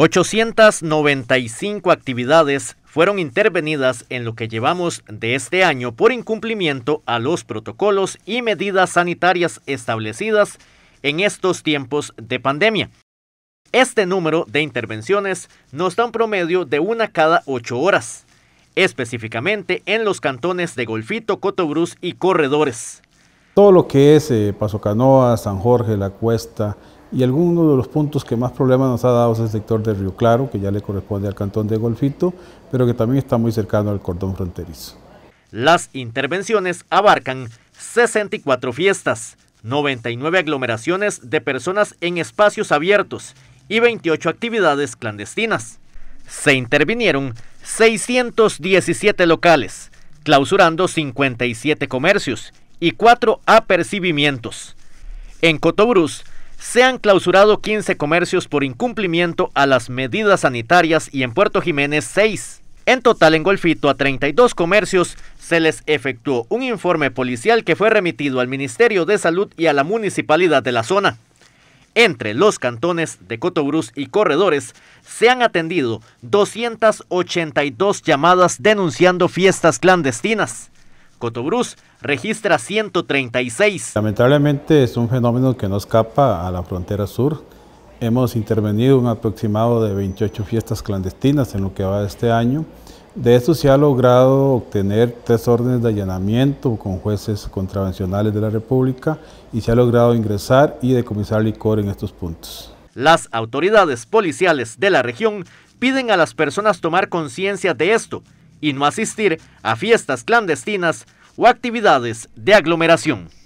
895 actividades fueron intervenidas en lo que llevamos de este año por incumplimiento a los protocolos y medidas sanitarias establecidas en estos tiempos de pandemia. Este número de intervenciones nos da un promedio de una cada ocho horas, específicamente en los cantones de Golfito, Cotobruz y Corredores. Todo lo que es Pasocanoa, eh, Paso Canoa, San Jorge, La Cuesta, y alguno de los puntos que más problemas nos ha dado es el sector de Río Claro, que ya le corresponde al cantón de Golfito, pero que también está muy cercano al cordón fronterizo. Las intervenciones abarcan 64 fiestas, 99 aglomeraciones de personas en espacios abiertos y 28 actividades clandestinas. Se intervinieron 617 locales, clausurando 57 comercios y 4 apercibimientos. En Cotobruz se han clausurado 15 comercios por incumplimiento a las medidas sanitarias y en Puerto Jiménez 6. En total, en Golfito, a 32 comercios se les efectuó un informe policial que fue remitido al Ministerio de Salud y a la municipalidad de la zona. Entre los cantones de Cotobruz y Corredores se han atendido 282 llamadas denunciando fiestas clandestinas. Cotobruz registra 136. Lamentablemente es un fenómeno que no escapa a la frontera sur. Hemos intervenido un aproximado de 28 fiestas clandestinas en lo que va de este año. De esto se ha logrado obtener tres órdenes de allanamiento con jueces contravencionales de la República y se ha logrado ingresar y decomisar licor en estos puntos. Las autoridades policiales de la región piden a las personas tomar conciencia de esto y no asistir a fiestas clandestinas o actividades de aglomeración.